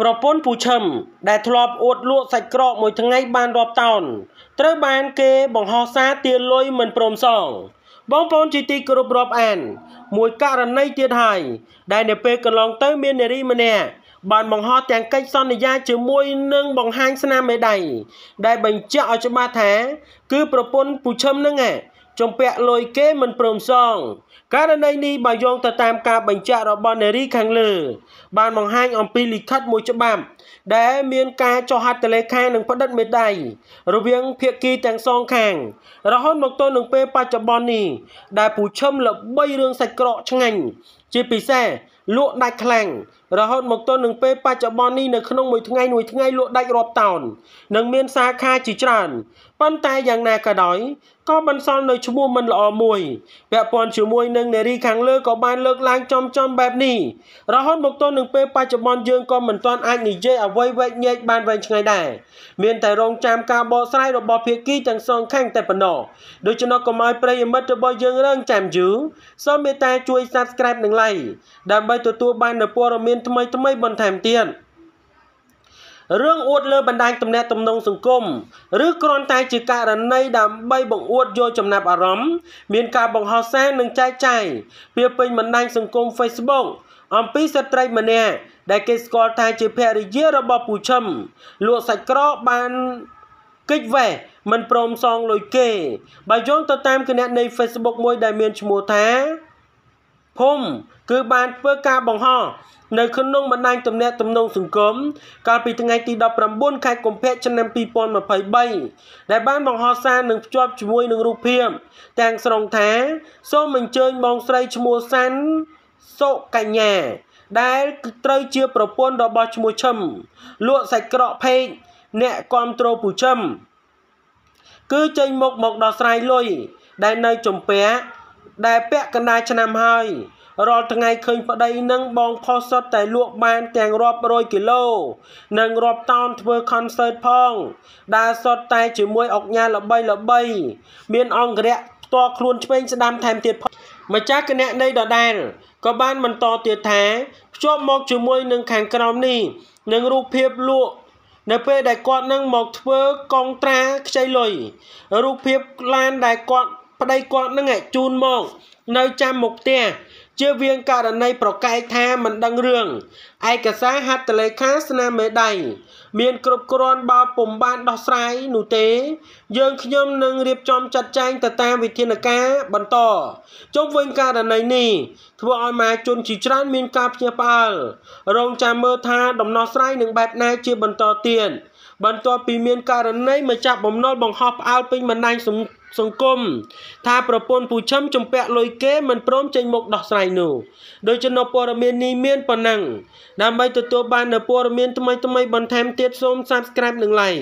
ប្រពន្ធពូឈឹមដែលធ្លាប់អួតលក់សាច់ក្រកមួយថ្ងៃបានរាប់តោនត្រូវ បាន គេ បង្ហោះសារទារលុយមិនព្រមសងបងប្អូនជាទីគោរពរាប់អាន មួយករណីទៀតហើយដែលនៅពេលកន្លងទៅមាននារីម្នាក់បានបង្ហោះទាំងកិច្ចសន្យា ជាមួយនឹងបង្ហាញស្នាមមេដៃដែល បញ្ជាក់ឲ្យច្បាស់ថា គឺប្រពន្ធពូឈឹមនឹងឯងជំពាក់លុយគេមិនព្រមសងករណីនេះបើយោងទៅតាមការបញ្ជាក់របស់នារីខាងលើ បានបង្ហាញអំពីលិខិតមួយច្បាប់ដែលមានការចុះហត្ថលេខានិងផ្ដិតមេដៃរវាង ភាគីទាំងសងខាង រហូតមកទល់នឹងពេលបច្ចុប្បន្ននេះដែលពូឈឹមល្បីរឿងសាច់ក្រកឆ្ងាញ់ជាពិសេសលក់ដាច់ខ្លាំងរហូតមកទល់នឹងពេលបច្ចុប្បន្ននេះនៅក្នុងមួយថ្ងៃមួយថ្ងៃលក់ដាច់រាប់តោននិងមានសាខាជាច្រើនប៉ុន្តែយ៉ាងណាក៏ដោយក៏បន្សល់នៅឈ្មោះមិនល្អមួយពាក់ព័ន្ធជាមួយនឹងនារីខាងលើក៏បានលើកឡើងចំចំបែបនេះរហូតមកទល់នឹងពេលបច្ចុប្បន្នយើងក៏មិនទាន់អាចនិយាយអ្វីវែកញែកបានវែងឆ្ងាយដែរមានតែរងចាំការបកស្រាយរបស់ភាគីទាំងសងខាងតែប៉ុណ្ណោះដូច្នោះកុំឲ្យប្រិយមិត្តរបស់យើងរងចាំយូរសូមមេត្តាជួយ Subscribe និង Like ដើម្បីដើម្បីទទួលបាននូវព័ត៌មានថ្មីៗបន្ថែមទៀតរឿងអួតលើបណ្ដាញទំនាក់ទំនងសង្គមឬគ្រាន់តែជាករណីដើម្បីបង្អួតយកចំណាប់អារម្មណ៍មានការបង្ហោះសារនិងចែកចាយពីពេញបណ្ដាញសង្គម Facebook អំពីស្ត្រី ម្នាក់ដែលគេស្គាល់ថាជាភរិយារបស់ពូឈឹមលក់សាច់ក្រកបានកិច្ចវេះមិនព្រមសងលុយគេបើយោងទៅតាមគណនី Facebook មួយដែលមានឈ្មោះថាភូមិគឺបានធ្វើការបង្ហោះនៅក្នុងបណ្ដាញទំនាក់ទំនងសង្គមកាលពីថ្ងៃទី19ខែកុម្ភៈឆ្នាំ2023ដែលបានបង្ហោះសារនឹងភ្ជាប់ជាមួយនឹងរូបភាពទាំងស្រុងថា សូមអញ្ជើញបងស្រីឈ្មោះសាន់សុកញ្ញា ដែលត្រូវជាប្រពន្ធរបស់ឈ្មោះឈឹមលក់សាច់ក្រកភេកអ្នកគ្រប់គ្រងពូឈឹមគឺចេញមុខមកដល់ស្រ័យលុយដែលនៅចំពាក់ដែលពាក់កណ្ដាលឆ្នាំហើយរាល់ថ្ងៃឃើញប្តីនឹងបងផុសសុទ្ធតែលក់បានទាំងរាប់រយគីឡូនិងរាប់តោនធ្វើខនសឺតផងដើរសុទ្ធតែជាមួយអុកញ៉ាល្បីល្បីមានអង្គរៈផ្ទាល់ខ្លួនឆ្វេងស្ដាំថែមទៀតផងម្ចាស់គណនីដដែលក៏បានបន្តទៀតថាភ្ជាប់មកជាមួយនឹងខាងក្រោមនេះនឹងរូបភាពលក់នៅពេលដែលគាត់នឹងមកធ្វើកងត្រាខ្ចីលុយរូបភាពឡានដែលគាត់ប្តីគាត់នឹងជូនមក នៅចាំមុខផ្ទះជាវៀងករណីប្រកែកថាមិនដឹងរឿងឯកសារហត្ថលេខាស្នាមមេដៃមានគ្រប់គ្រាន់បើពុំបានដោះស្រាយនោះទេ យើងខ្ញុំនឹងរៀបចំចាត់ចែងទៅតាមវិធានការបន្តជុំវិញករណីនេះធ្វើឲ្យមហាជនជាច្រើនមានការភ្ញាក់ផ្អើលរងចាំមើលថាដំណោះស្រាយនឹងបែបណាជាបន្តទៀតបន្ទាប់ពីមានករណីម្ចាស់បំណុលបង្ហោះផ្អើលពេញបណ្ដាញសង្គមថាប្រពន្ធពូឈឹមជំពាក់លុយគេ មិនព្រមចេញមុខដោះស្រាយនោះដូច្នោះព័ត៌មាននេះមានប៉ុណ្ណឹងដើម្បីទទួលបាននូវព័ត៌មានថ្មីៗបន្ថែមទៀតសូម Subscribe និង Like